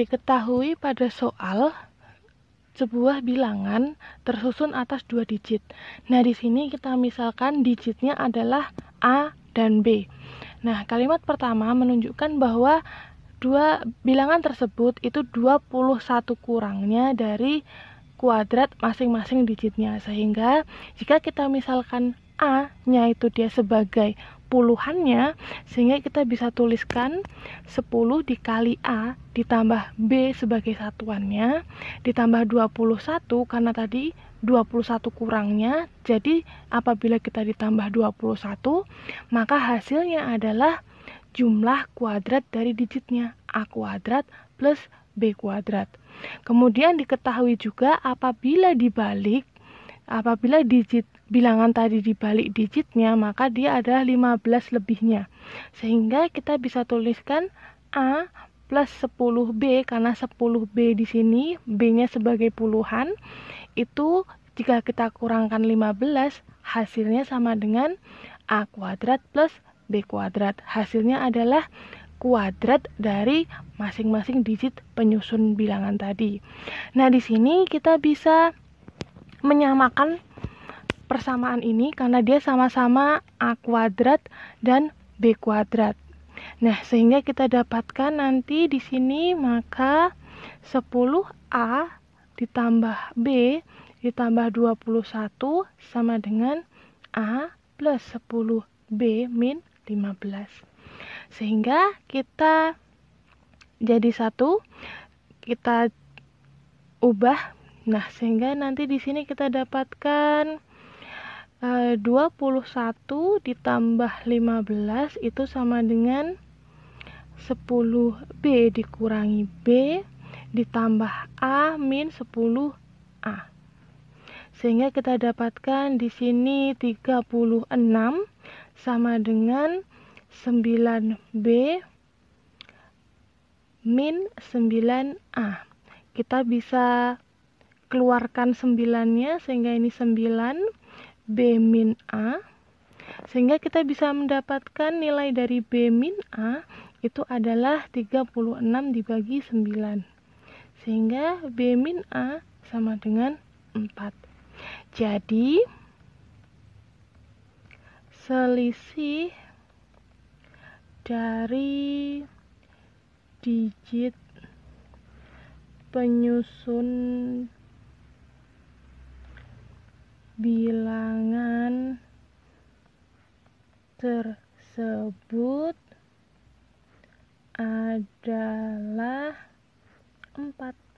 diketahui pada soal sebuah bilangan tersusun atas dua digit. Nah, di sini kita misalkan digitnya adalah A dan B. Nah, kalimat pertama menunjukkan bahwa dua bilangan tersebut itu 21 kurangnya dari kuadrat masing-masing digitnya. Sehingga jika kita misalkan A-nya itu dia sebagai puluhannya sehingga kita bisa tuliskan 10 dikali A ditambah B sebagai satuannya ditambah 21 karena tadi 21 kurangnya jadi apabila kita ditambah 21 maka hasilnya adalah jumlah kuadrat dari digitnya A kuadrat plus B kuadrat. Kemudian diketahui juga apabila dibalik Apabila digit bilangan tadi dibalik digitnya, maka dia adalah 15 lebihnya. Sehingga kita bisa tuliskan A plus 10B karena 10B di sini B-nya sebagai puluhan. Itu jika kita kurangkan 15, hasilnya sama dengan A kuadrat plus B kuadrat. Hasilnya adalah kuadrat dari masing-masing digit penyusun bilangan tadi. Nah, di sini kita bisa menyamakan persamaan ini karena dia sama-sama A kuadrat dan B kuadrat. Nah, sehingga kita dapatkan nanti di sini maka 10A ditambah B ditambah 21 sama dengan A plus 10B min 15. Sehingga kita jadi satu, kita ubah Nah, sehingga nanti di sini kita dapatkan e, eh, 21 ditambah 15 itu sama dengan 10B dikurangi B ditambah A min 10A. Sehingga kita dapatkan di sini 36 sama dengan 9B min 9A. Kita bisa keluarkan sembilannya sehingga ini sembilan B min A sehingga kita bisa mendapatkan nilai dari B min A itu adalah 36 dibagi 9 sehingga B min A sama dengan 4 jadi selisih dari digit penyusun tersebut adalah empat.